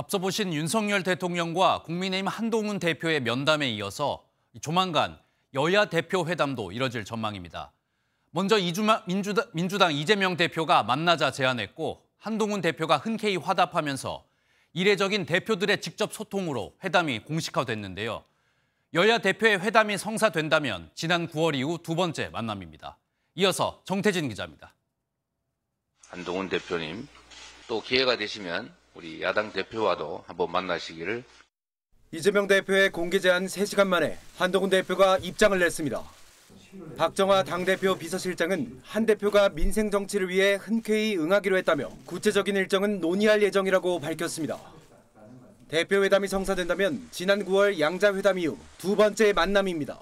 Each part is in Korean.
앞서 보신 윤석열 대통령과 국민의힘 한동훈 대표의 면담에 이어서 조만간 여야 대표 회담도 이뤄질 전망입니다. 먼저 이주마, 민주당, 민주당 이재명 대표가 만나자 제안했고 한동훈 대표가 흔쾌히 화답하면서 이례적인 대표들의 직접 소통으로 회담이 공식화됐는데요. 여야 대표의 회담이 성사된다면 지난 9월 이후 두 번째 만남입니다. 이어서 정태진 기자입니다. 한동훈 대표님, 또 기회가 되시면 우리 야당 대표와도 한번 만나시기를 이재명 대표의 공개 제한 3시간 만에 한동훈 대표가 입장을 냈습니다. 박정화 당대표 비서실장은 한 대표가 민생 정치를 위해 흔쾌히 응하기로 했다며 구체적인 일정은 논의할 예정이라고 밝혔습니다. 대표회담이 성사된다면 지난 9월 양자회담 이후 두 번째 만남입니다.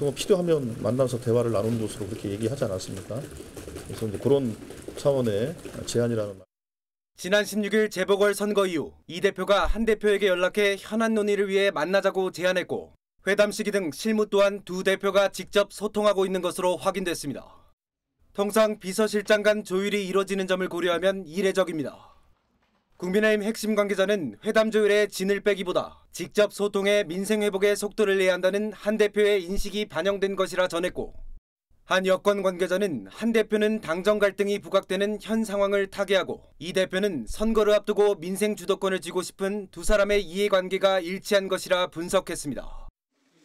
뭐 필요하면 만나서 대화를 나누는 것으로 그렇게 얘기하지 않았습니까? 그래서 이제 그런 차원의 제안이라는 말. 지난 16일 재보궐선거 이후 이 대표가 한 대표에게 연락해 현안 논의를 위해 만나자고 제안했고 회담 시기 등 실무 또한 두 대표가 직접 소통하고 있는 것으로 확인됐습니다. 통상 비서실장 간 조율이 이뤄지는 점을 고려하면 이례적입니다. 국민의힘 핵심 관계자는 회담 조율에 진을 빼기보다 직접 소통해 민생 회복의 속도를 내야 한다는 한 대표의 인식이 반영된 것이라 전했고 한 여권 관계자는 한 대표는 당정 갈등이 부각되는 현 상황을 타개하고 이 대표는 선거를 앞두고 민생 주도권을 쥐고 싶은 두 사람의 이해관계가 일치한 것이라 분석했습니다.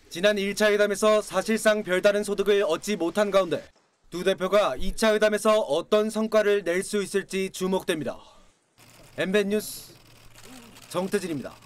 지난 1차 회담에서 사실상 별다른 소득을 얻지 못한 가운데 두 대표가 2차 회담에서 어떤 성과를 낼 수 있을지 주목됩니다. MBN 뉴스 정태진입니다.